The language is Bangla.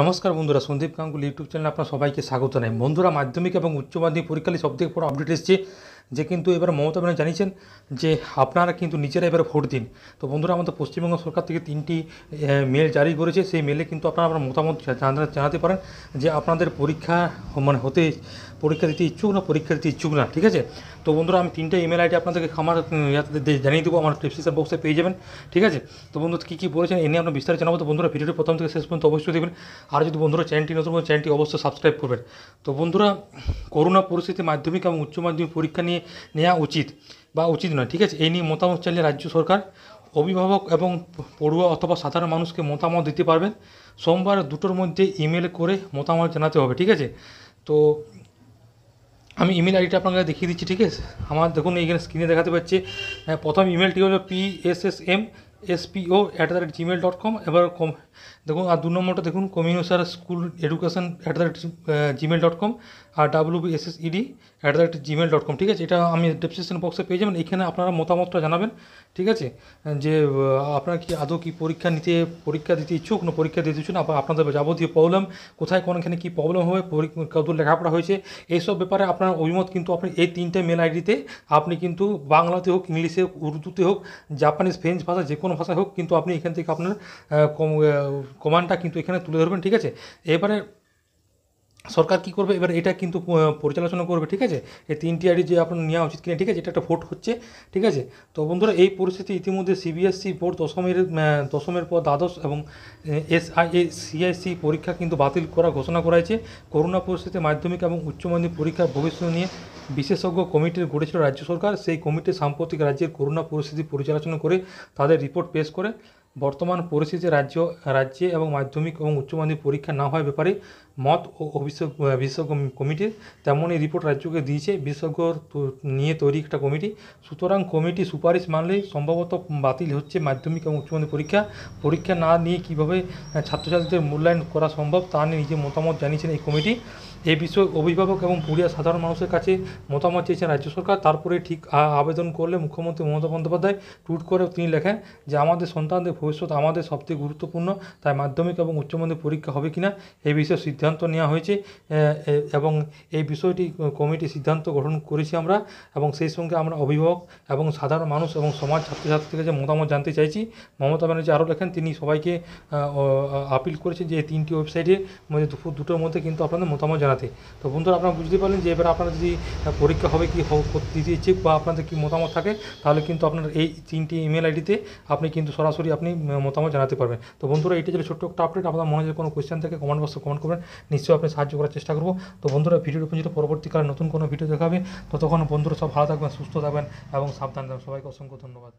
নমস্কার বন্ধুরা সন্দীপ গাঙ্গুলি ইউটিউব চ্যানেল আপনার সবাইকে স্বাগত জানাই বন্ধুরা মাধ্যমিক এবং উচ্চ মাধ্যমিক সব থেকে বড় আপডেট এসছে যে কিন্তু এবার মমতা ব্যানার্জি জানিয়েছেন যে আপনারা কিন্তু নিজেরা এবার ভোট দিন তো বন্ধুরা আমাদের পশ্চিমবঙ্গ সরকার থেকে তিনটি মেল জারি করেছে সেই মেলে কিন্তু আপনারা আপনার মতামত জানাতে পারেন যে আপনাদের পরীক্ষা মানে হতে পরীক্ষা দিতে ইচ্ছুক না পরীক্ষা দিতে ইচ্ছুক না ঠিক আছে তো বন্ধুরা আমি তিনটা ইমেল আইডি আপনাদেরকে আমার জানিয়ে দেবো আমার ডিসক্রিপশন বক্সে পেয়ে যাবেন ঠিক আছে তো বন্ধু কী কী বলেছেন এ নিয়ে আপনার বিস্তারিত জানাবো তো বন্ধুরা ভিডিওটি প্রথম থেকে শেষ পর্যন্ত অবশ্যই দেবেন আর যদি বন্ধুরা চ্যানেলটি নতুন চ্যানেলটি অবশ্যই সাবস্ক্রাইব করবেন তো বন্ধুরা করোনা পরিস্থিতি মাধ্যমিক এবং উচ্চ মাধ্যমিক পরীক্ষা নিয়ে নেওয়া উচিত বা উচিত নয় ঠিক আছে এই নিয়ে মতামত চাইলে রাজ্য সরকার অভিভাবক এবং পড়ুয়া অথবা সাধারণ মানুষকে মতামত দিতে পারবেন সোমবার দুটোর মধ্যে ইমেল করে মতামত জানাতে হবে ঠিক আছে তো আমি ইমেল আইডিটা আপনাকে দেখিয়ে দিচ্ছি ঠিক আছে আমার দেখুন এইখানে স্ক্রিনে দেখাতে পাচ্ছে হ্যাঁ, প্রথম ইমেলটি হলো P S S M S P O at the rate Gmail dot com এবার দেখুন আর দু নম্বরটা দেখুন commissioner school education at the rate Gmail dot com আর W S S E D at the rate Gmail dot com ঠিক আছে এটা আমি ডেসক্রিপশন বক্সে পেয়ে যাবেন এখানে আপনারা মতামতটা জানাবেন ঠিক আছে যে আপনারা কি আদৌ কি পরীক্ষা নিতে পরীক্ষা দিতে ইচ্ছুক না পরীক্ষা দিতে ইচ্ছুক না আপনাদের যাবতীয় প্রবলেম কোথায় কোনখানে কী প্রবলেম হবে পরীক্ষা কত লেখাপড়া হয়েছে এইসব ব্যাপারে আপনার অভিমত কিন্তু আপনি এই তিনটে মেল আইডিতে আপনি কিন্তু বাংলাতে হোক ইংলিশে হোক উর্দুতে হোক জাপানিজ ফ্রেঞ্চ ভাষা যে কোনো ভাষায় হোক কিন্তু আপনি এখান থেকে আপনার কমান্ডটা কিন্তু এখানে তুলে ধরবেন ঠিক আছে এবারে সরকার কি করবে এবার এটা কিন্তু পর্যালোচনা করবে ঠিক আছে এই তিনটি আইডি যে আপনার নেওয়া উচিত কিনা ঠিক আছে এটা একটা ভোট হচ্ছে ঠিক আছে তো বন্ধুরা এই পরিস্থিতি ইতিমধ্যে সিবিএসসি e বোর্ড দশমের দশমের পর দ্বাদশ এবং এসআইএ সিআইসি পরীক্ষা কিন্তু বাতিল করা ঘোষণা করা হয়েছে করোনা পরিস্থিতিতে মাধ্যমিক এবং উচ্চ মাধ্যমিক পরীক্ষার ভবিষ্যৎ নিয়ে বিশেষজ্ঞ কমিটির গড়েছিল রাজ্য সরকার সেই কমিটি সাম্প্রতিক রাজ্যের করোনা পরিস্থিতি পরিচালনা করে তাদের রিপোর্ট পেশ করে বর্তমান পরিস্থিতিতে রাজ্য রাজ্যে এবং মাধ্যমিক এবং উচ্চ মাধ্যমিক পরীক্ষা না হওয়ার ব্যাপারে মত ও অভিষেক বিশেষজ্ঞ কমিটির তেমনই রিপোর্ট রাজ্যকে দিয়েছে বিশেষজ্ঞ নিয়ে তৈরি একটা কমিটি সুতরাং কমিটি সুপারিশ মানলে সম্ভবত বাতিল হচ্ছে মাধ্যমিক এবং উচ্চ মাধ্যমিক পরীক্ষা পরীক্ষা না নিয়ে কীভাবে ছাত্রছাত্রীদের মূল্যায়ন করা সম্ভব তা নিয়ে নিজের মতামত জানিয়েছেন এই কমিটি এই বিষয়ে অভিভাবক এবং পুরিয়া সাধারণ মানুষের কাছে মতামত চেয়েছেন রাজ্য সরকার তারপরে ঠিক আবেদন করলে মুখ্যমন্ত্রী মমতা বন্দ্যোপাধ্যায় টুইট করে তিনি লেখেন যে আমাদের সন্তানদের ভবিষ্যৎ আমাদের সবথেকে গুরুত্বপূর্ণ তাই মাধ্যমিক এবং উচ্চমাধ্যমিক পরীক্ষা হবে কিনা এই বিষয়ে সিদ্ধান্ত নেওয়া হয়েছে এবং এই বিষয়টি কমিটি সিদ্ধান্ত গঠন করেছি আমরা এবং সেই সঙ্গে আমরা অভিভাবক এবং সাধারণ মানুষ এবং সমাজ ছাত্রছাত্রীদের কাছে মতামত জানতে চাইছি মমতা ব্যানার্জি আরও লেখেন তিনি সবাইকে আপিল করেছেন যে এই তিনটি ওয়েবসাইটের মধ্যে দুপুর দুটোর মধ্যে কিন্তু আপনাদের মতামত জানাতে তো বন্ধুরা আপনারা বুঝতে পারলেন যে এবার আপনারা যদি পরীক্ষা হবে কি দিতে ইচ্ছে বা আপনাদের কি মতামত থাকে তাহলে কিন্তু আপনার এই তিনটি ইমেল আইডিতে আপনি কিন্তু সরাসরি আপনি আপনি মতামত জানাতে পারবেন তো বন্ধুরা এটা ছিল ছোট্ট একটা আপডেট আপনার মনে যদি কোনো কোয়েশ্চেন থাকে কমেন্ট বক্সে কমেন্ট করবেন নিশ্চয়ই আপনি সাহায্য করার চেষ্টা করবো তো বন্ধুরা ভিডিওর উপর যদি পরবর্তীকালে নতুন কোনো ভিডিও দেখাবে ততক্ষণ বন্ধুরা সব ভালো থাকবেন সুস্থ থাকবেন এবং সাবধান থাকবেন সবাইকে অসংখ্য ধন্যবাদ